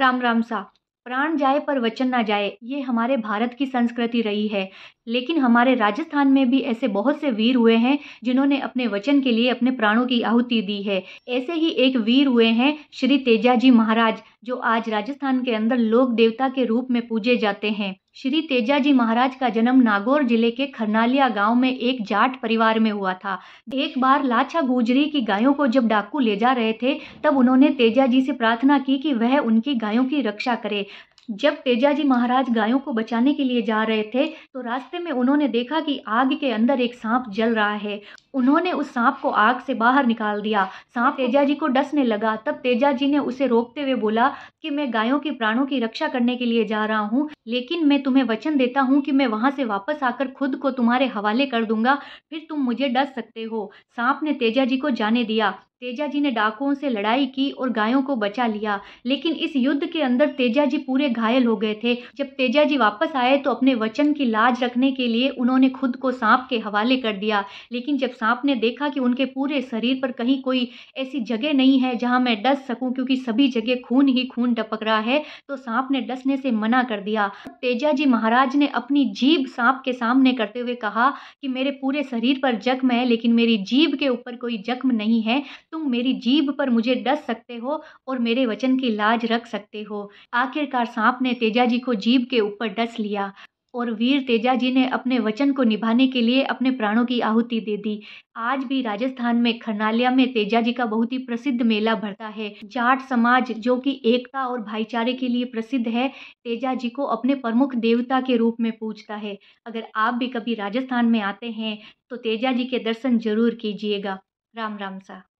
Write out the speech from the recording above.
राम राम सा प्राण जाए पर वचन ना जाए ये हमारे भारत की संस्कृति रही है लेकिन हमारे राजस्थान में भी ऐसे बहुत से वीर हुए हैं जिन्होंने अपने वचन के लिए अपने प्राणों की आहुति दी है ऐसे ही एक वीर हुए हैं श्री तेजाजी महाराज जो आज राजस्थान के अंदर लोक देवता के रूप में पूजे जाते हैं श्री तेजाजी महाराज का जन्म नागौर जिले के खरनालिया गांव में एक जाट परिवार में हुआ था एक बार लाछा गुजरी की गायों को जब डाकू ले जा रहे थे तब उन्होंने तेजाजी से प्रार्थना की कि वह उनकी गायों की रक्षा करे जब तेजाजी महाराज गायों को बचाने के लिए जा रहे थे तो रास्ते में उन्होंने देखा कि आग के अंदर एक सांप जल रहा है उन्होंने उस सांप को आग से बाहर निकाल दिया सांप तो- तेजा जी को डसने लगा तब तेजा जी ने उसे रोकते हुए बोला कि मैं गायों के प्राणों की रक्षा करने के लिए जा रहा हूँ लेकिन मैं तुम्हें वचन देता हूँ कि मैं वहाँ से वापस आकर खुद को तुम्हारे हवाले कर दूंगा फिर तुम मुझे डस सकते हो सांप ने तेजा जी को जाने दिया तेजा जी ने डाकुओं से लड़ाई की और गायों को बचा लिया लेकिन इस युद्ध के अंदर तेजा जी पूरे घायल हो गए थे जब तेजा जी वापस आए तो अपने वचन की लाज रखने के लिए उन्होंने खुद को सांप के हवाले कर दिया लेकिन जब सांप ने देखा कि उनके पूरे शरीर पर कहीं कोई ऐसी जगह नहीं है जहां मैं डस सकूं क्योंकि सभी जगह खून ही खून टपक रहा है तो सांप ने डसने से मना कर दिया तेजा जी महाराज ने अपनी जीभ सांप के सामने करते हुए कहा कि मेरे पूरे शरीर पर जख्म है लेकिन मेरी जीभ के ऊपर कोई जख्म नहीं है तुम मेरी जीभ पर मुझे डस सकते हो और मेरे वचन की लाज रख सकते हो आखिरकार सांप ने तेजा जी को जीभ के ऊपर डस लिया और वीर तेजा जी ने अपने वचन को निभाने के लिए अपने प्राणों की आहुति दे दी आज भी राजस्थान में खरनालिया में तेजा जी का बहुत ही प्रसिद्ध मेला भरता है जाट समाज जो कि एकता और भाईचारे के लिए प्रसिद्ध है तेजा जी को अपने प्रमुख देवता के रूप में पूजता है अगर आप भी कभी राजस्थान में आते हैं तो तेजा जी के दर्शन जरूर कीजिएगा राम राम सा